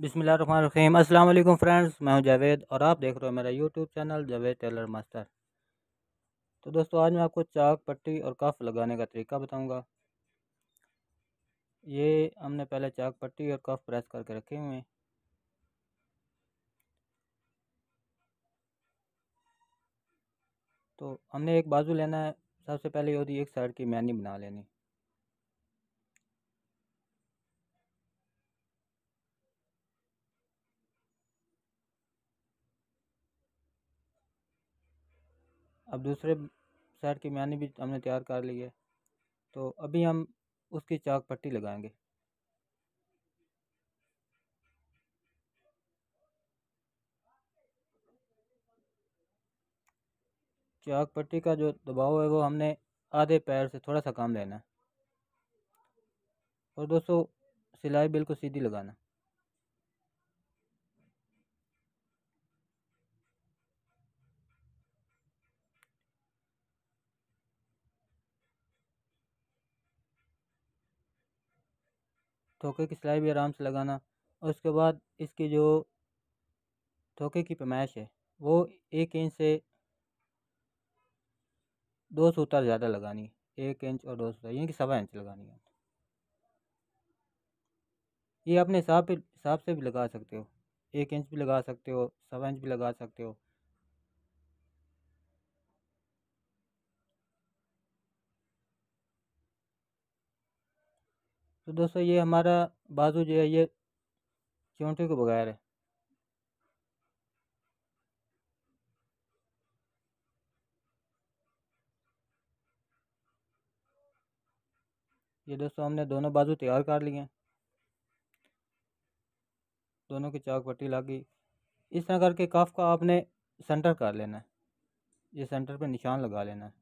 बिसमीम अस्सलाम वालेकुम फ्रेंड्स मैं हूं जावेद और आप देख रहे हो मेरा YouTube channel Javed tailor master तो दोस्तों आज मैं आपको चाक पट्टी और कफ लगाने का तरीका बताऊंगा ये हमने पहले चाक पट्टी और कफ प्रेस करके रखे हुए हैं तो हमने एक बाजू लेना है सबसे पहले होती एक साइड की मैनी बना लेनी अब दूसरे साइड की मैनी भी हमने तैयार कर ली है तो अभी हम उसकी चाक पट्टी लगाएंगे चाक पट्टी का जो दबाव है वो हमने आधे पैर से थोड़ा सा काम लेना है और दोस्तों सिलाई बिल्कुल सीधी लगाना थोके की सिलाई भी आराम से लगाना और उसके बाद इसकी जो थोके की पैमाइश है वो एक इंच से दो सूतर ज़्यादा लगानी है एक इंच और दो सूतर यानी कि सवा इंच लगानी है ये अपने हिसाब हिसाब से भी लगा सकते हो एक इंच भी लगा सकते हो सवा इंच भी लगा सकते हो तो दोस्तों ये हमारा बाजू जो है ये चौंटी के बगैर है ये दोस्तों हमने दोनों बाजू तैयार कर लिए हैं दोनों की चाक पट्टी लग गई इस तरह करके कफ का आपने सेंटर कर लेना है ये सेंटर पे निशान लगा लेना है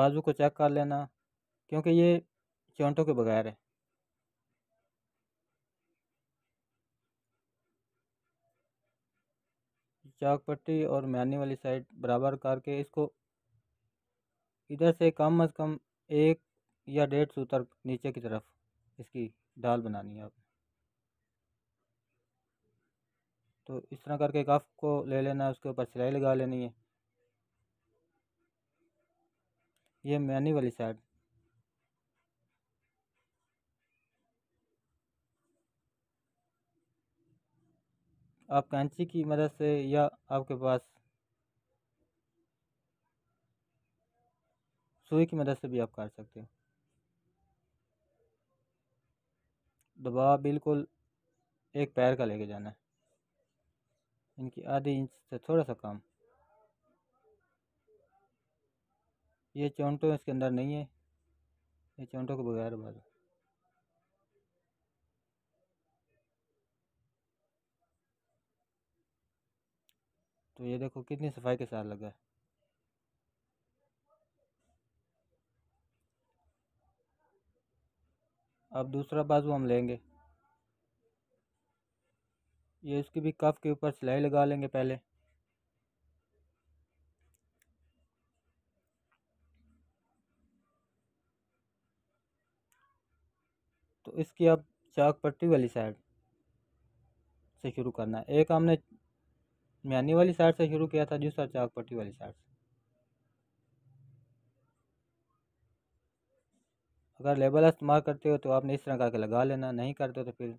बाजू को चेक कर लेना क्योंकि ये चोंटों के बगैर है चाक पट्टी और मैनी वाली साइड बराबर करके इसको इधर से कम अज़ कम एक या डेढ़ सूतर नीचे की तरफ इसकी डाल बनानी है आप तो इस तरह करके कफ को ले लेना है उसके ऊपर सिलाई लगा लेनी है ये मैनी वाली साइड आप कैंची की मदद से या आपके पास सुई की मदद से भी आप काट सकते हो दबाव बिल्कुल एक पैर का लेके जाना है इनकी आधी इंच से थोड़ा सा कम ये चौंटों इसके अंदर नहीं है ये चौंटों के बगैर बाल तो ये देखो कितनी सफाई के साथ लगा है अब दूसरा बाजू हम लेंगे ये इसकी भी कफ के ऊपर सिलाई लगा लेंगे पहले तो इसकी आप चाक पट्टी वाली साइड से शुरू करना है एक हमने म्यानी वाली साइड से शुरू किया था दूसरा चाक पट्टी वाली साइड से अगर लेबल इस्तेमाल करते हो तो आपने इस तरह करके लगा लेना नहीं करते तो फिर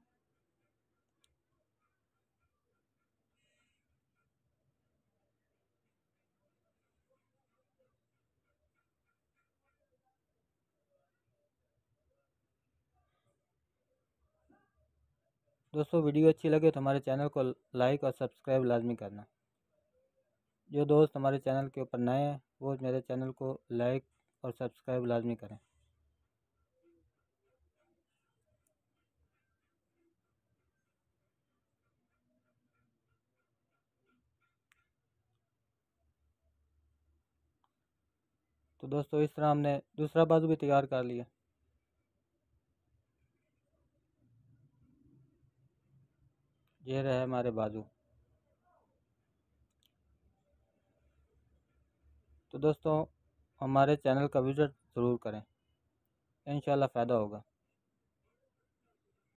दोस्तों वीडियो अच्छी लगे तो हमारे चैनल को लाइक और सब्सक्राइब लाजमी करना जो दोस्त हमारे चैनल के ऊपर नए हैं वो मेरे चैनल को लाइक और सब्सक्राइब लाजमी करें तो दोस्तों इस तरह हमने दूसरा बाजू भी तैयार कर लिया ये रहे हमारे बाजू तो दोस्तों हमारे चैनल का विज़िट ज़रूर करें इन फ़ायदा होगा